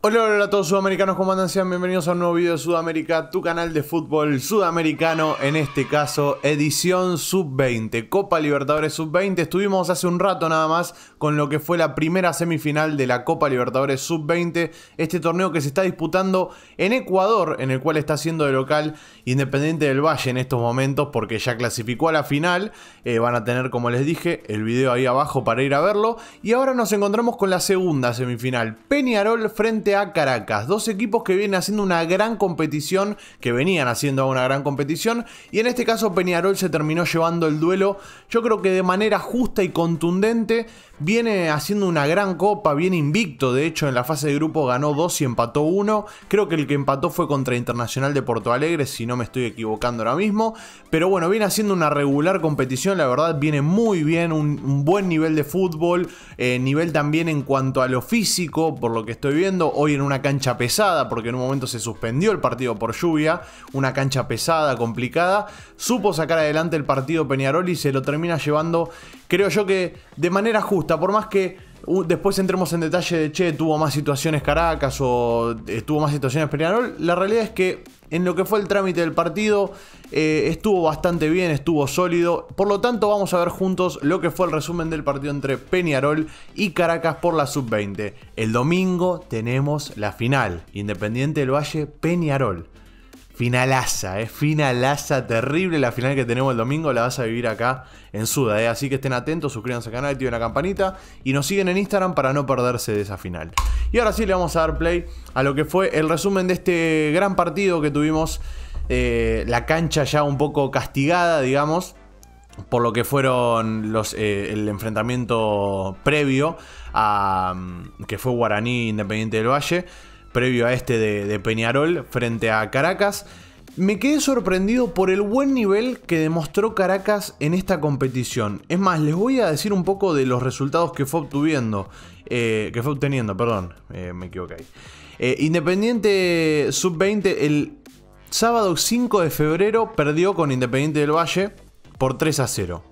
Hola, hola a todos sudamericanos, ¿cómo Sean bienvenidos a un nuevo video de Sudamérica, tu canal de fútbol sudamericano, en este caso edición sub-20, Copa Libertadores sub-20. Estuvimos hace un rato nada más con lo que fue la primera semifinal de la Copa Libertadores sub-20, este torneo que se está disputando en Ecuador, en el cual está siendo de local Independiente del Valle en estos momentos, porque ya clasificó a la final. Eh, van a tener, como les dije, el video ahí abajo para ir a verlo. Y ahora nos encontramos con la segunda semifinal, Peñarol frente a Caracas. Dos equipos que vienen haciendo una gran competición, que venían haciendo una gran competición, y en este caso Peñarol se terminó llevando el duelo, yo creo que de manera justa y contundente, viene haciendo una gran copa, viene invicto, de hecho en la fase de grupo ganó dos y empató uno creo que el que empató fue contra Internacional de Porto Alegre, si no me estoy equivocando ahora mismo, pero bueno, viene haciendo una regular competición, la verdad viene muy bien, un, buen nivel de fútbol, eh, nivel también en cuanto a lo físico, por lo que estoy viendo, hoy en una cancha pesada, porque en un momento se suspendió el partido por lluvia, una cancha pesada, complicada, supo sacar adelante el partido Peñarol y se lo termina llevando, creo yo que de manera justa, por más que Después entremos en detalle de, che, tuvo más situaciones Caracas o eh, tuvo más situaciones Peñarol. La realidad es que en lo que fue el trámite del partido, eh, estuvo bastante bien, estuvo sólido. Por lo tanto, vamos a ver juntos lo que fue el resumen del partido entre Peñarol y Caracas por la sub-20. El domingo tenemos la final, Independiente del Valle Peñarol. Finalaza, es eh, finalaza terrible la final que tenemos el domingo, la vas a vivir acá en Suda, eh. así que estén atentos, suscríbanse al canal, activen la campanita y nos siguen en Instagram para no perderse de esa final. Y ahora sí le vamos a dar play a lo que fue el resumen de este gran partido que tuvimos, eh, la cancha ya un poco castigada, digamos, por lo que fueron los, eh, el enfrentamiento previo a mm, que fue Guaraní Independiente del Valle previo a este de, Peñarol frente a Caracas. Me quedé sorprendido por el buen nivel que demostró Caracas en esta competición. Es más, les voy a decir un poco de los resultados que fue obtuviendo. Eh, que fue obteniendo, perdón, eh, me equivoqué eh, Independiente Sub-20 el sábado 5 de febrero perdió con Independiente del Valle por 3 a 0.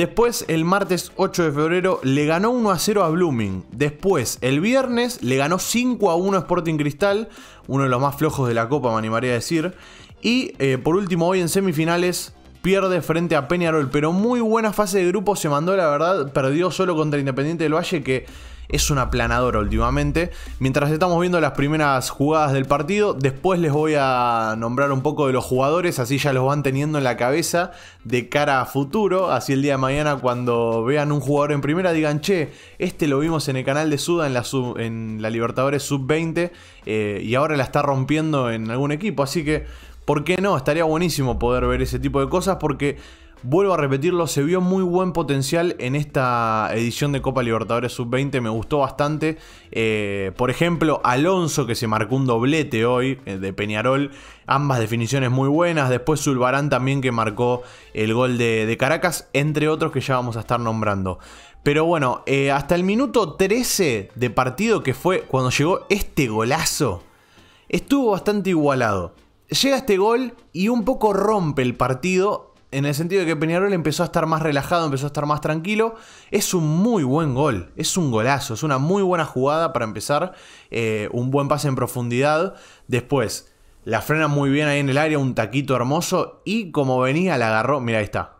Después, el martes 8 de febrero, le ganó 1 a 0 a Blooming. Después, el viernes, le ganó 5 a 1 a Sporting Cristal, uno de los más flojos de la Copa, me animaría a decir. Y eh, por último, hoy en semifinales, pierde frente a Peñarol. Pero muy buena fase de grupo se mandó, la verdad. Perdió solo contra Independiente del Valle, que es una aplanadora últimamente. Mientras estamos viendo las primeras jugadas del partido, después les voy a nombrar un poco de los jugadores, así ya los van teniendo en la cabeza de cara a futuro. Así el día de mañana cuando vean un jugador en primera digan, che, este lo vimos en el canal de Suda en la, en la Libertadores Sub-20 eh, y ahora la está rompiendo en algún equipo. Así que... ¿Por qué no? Estaría buenísimo poder ver ese tipo de cosas porque Vuelvo a repetirlo, se vio muy buen potencial en esta edición de Copa Libertadores Sub-20, me gustó bastante. Eh, por ejemplo, Alonso que se marcó un doblete hoy eh, de Peñarol, ambas definiciones muy buenas. Después Zulbarán también que marcó el gol de, Caracas, entre otros que ya vamos a estar nombrando. Pero bueno, eh, hasta el minuto 13 de partido que fue cuando llegó este golazo, estuvo bastante igualado. Llega este gol y un poco rompe el partido en el sentido de que Peñarol empezó a estar más relajado, empezó a estar más tranquilo. Es un muy buen gol, es un golazo, es una muy buena jugada para empezar, eh, un buen pase en profundidad. Después, la frena muy bien ahí en el área, un taquito hermoso y como venía la agarró, mira ahí está,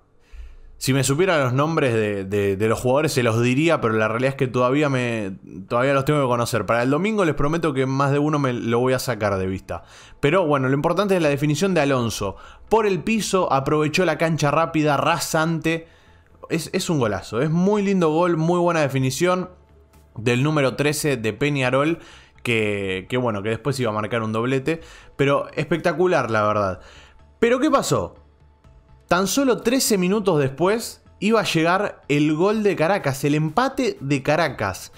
si me supiera los nombres de, los jugadores se los diría, pero la realidad es que todavía, me, todavía los tengo que conocer. Para el domingo les prometo que más de uno me lo voy a sacar de vista. Pero bueno, lo importante es la definición de Alonso. Por el piso, aprovechó la cancha rápida, rasante. Es, es un golazo, es muy lindo gol, muy buena definición del número 13 de Peñarol. Que, que bueno, que después iba a marcar un doblete. Pero espectacular, la verdad. Pero ¿qué pasó? Tan solo 13 minutos después iba a llegar el gol de Caracas, el empate de Caracas.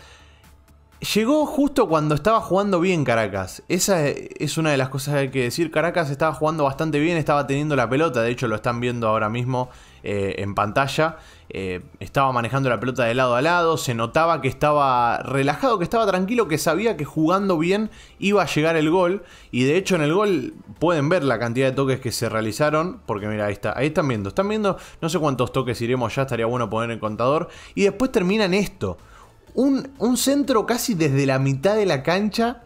Llegó justo cuando estaba jugando bien Caracas, esa es una de las cosas que hay que decir. Caracas estaba jugando bastante bien, estaba teniendo la pelota. De hecho, lo están viendo ahora mismo eh, en pantalla. Eh, estaba manejando la pelota de lado a lado. Se notaba que estaba relajado, que estaba tranquilo, que sabía que jugando bien iba a llegar el gol. Y de hecho, en el gol pueden ver la cantidad de toques que se realizaron. Porque mira, ahí está. Ahí están viendo. Están viendo, no sé cuántos toques iremos ya. Estaría bueno poner el contador. Y después terminan esto un, centro casi desde la mitad de la cancha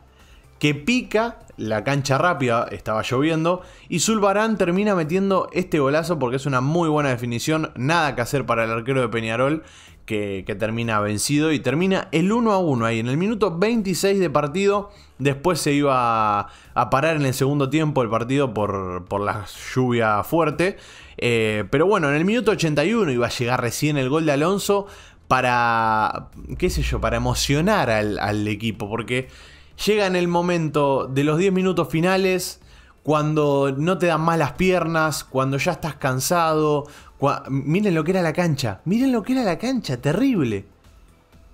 que pica la cancha rápida, estaba lloviendo, y Zulbarán termina metiendo este golazo porque es una muy buena definición, nada que hacer para el arquero de Peñarol, que, termina vencido y termina el 1 a 1 ahí en el minuto 26 de partido. Después se iba a, parar en el segundo tiempo el partido por, la lluvia fuerte. Eh, pero bueno, en el minuto 81 iba a llegar recién el gol de Alonso para, qué sé yo, para emocionar al, al equipo, porque llega en el momento de los 10 minutos finales, cuando no te dan más las piernas, cuando ya estás cansado, miren lo que era la cancha, miren lo que era la cancha, terrible.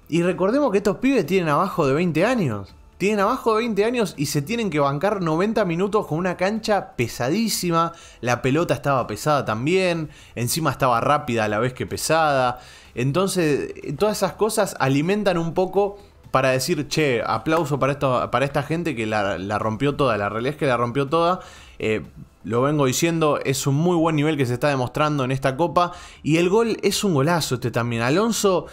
Y recordemos que estos pibes tienen abajo de 20 años tienen abajo de 20 años y se tienen que bancar 90 minutos con una cancha pesadísima. La pelota estaba pesada también, encima estaba rápida a la vez que pesada. Entonces, todas esas cosas alimentan un poco para decir, che, aplauso para, para esta gente que la, rompió toda, la relés es que la rompió toda. Eh, lo vengo diciendo, es un muy buen nivel que se está demostrando en esta copa. Y el gol es un golazo este también. Alonso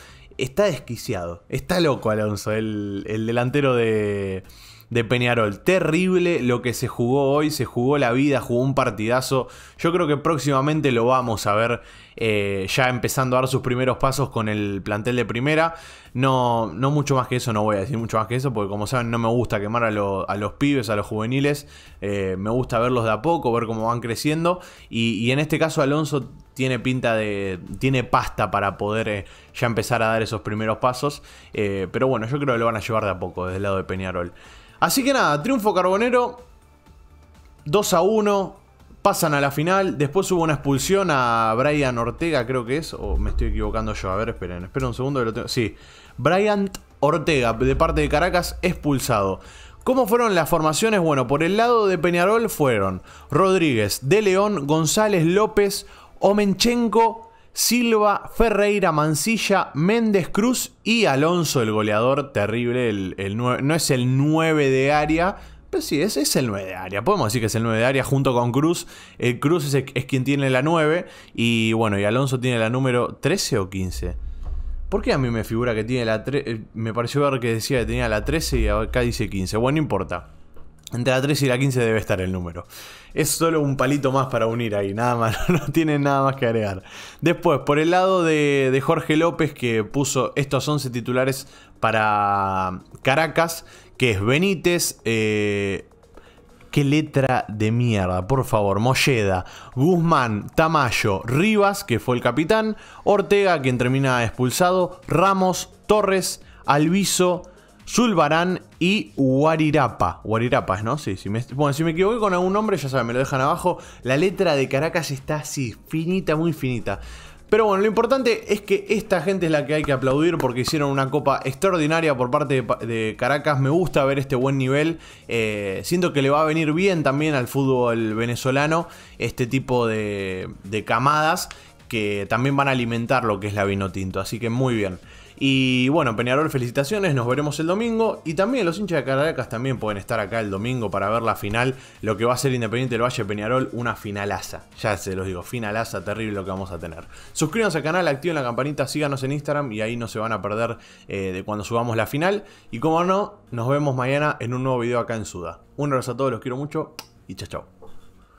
está desquiciado. Está loco Alonso, el, delantero de, de Peñarol. Terrible lo que se jugó hoy, se jugó la vida, jugó un partidazo. Yo creo que próximamente lo vamos a ver eh, ya empezando a dar sus primeros pasos con el plantel de primera. No, no mucho más que eso, no voy a decir mucho más que eso, porque como saben no me gusta quemar a, los pibes, a los juveniles. Eh, me gusta verlos de a poco, ver cómo van creciendo. Y, en este caso Alonso tiene pinta de. tiene pasta para poder eh, ya empezar a dar esos primeros pasos. pero bueno, yo creo que lo van a llevar de a poco desde el lado de Peñarol. Así que nada, triunfo Carbonero. 2 a 1. Pasan a la final. Después hubo una expulsión a Brian Ortega, creo que es. O me estoy equivocando yo. A ver, esperen, esperen un segundo. Que lo tengo. Sí, Brian Ortega, de parte de Caracas, expulsado. ¿Cómo fueron las formaciones? Bueno, por el lado de Peñarol fueron Rodríguez, De León, González López, Omenchenko, Silva, Ferreira, Mancilla, Méndez Cruz y Alonso, el goleador terrible. El, no es el 9 de área, pero sí, es, es el 9 de área. Podemos decir que es el 9 de área junto con Cruz. El Cruz es, quien tiene la 9 y bueno, y Alonso tiene la número 13 o 15. ¿Por qué a mí me figura que tiene la 3? Eh, me pareció ver que decía que tenía la 13 y acá dice 15. Bueno, no importa. Entre la 3 y la 15 debe estar el número. Es solo un palito más para unir ahí, nada más, no tiene nada más que agregar. Después, por el lado de, Jorge López, que puso estos 11 titulares para Caracas, que es Benítez, eh, Qué letra de mierda, por favor. Molleda, Guzmán, Tamayo, Rivas, que fue el capitán, Ortega, quien termina expulsado, Ramos, Torres, Alviso, Zulbarán y Guarirapa. Guarirapas, ¿no? Sí, bueno, si me equivoqué con algún nombre, ya saben, me lo dejan abajo. La letra de Caracas está así, finita, muy finita. Pero bueno, lo importante es que esta gente es la que hay que aplaudir porque hicieron una copa extraordinaria por parte de, Caracas. Me gusta ver este buen nivel. Eh, siento que le va a venir bien también al fútbol venezolano este tipo de, camadas que también van a alimentar lo que es la Vinotinto tinto. Así que muy bien. Y bueno, Peñarol, felicitaciones, nos veremos el domingo. Y también los hinchas de Caracas también pueden estar acá el domingo para ver la final, lo que va a ser Independiente del Valle Peñarol, una finalaza. Ya se los digo, finalaza terrible lo que vamos a tener. Suscríbanse al canal, activen la campanita, síganos en Instagram y ahí no se van a perder eh, de cuando subamos la final. Y como no, nos vemos mañana en un nuevo video acá en Suda. Un abrazo a todos, los quiero mucho y chao chao.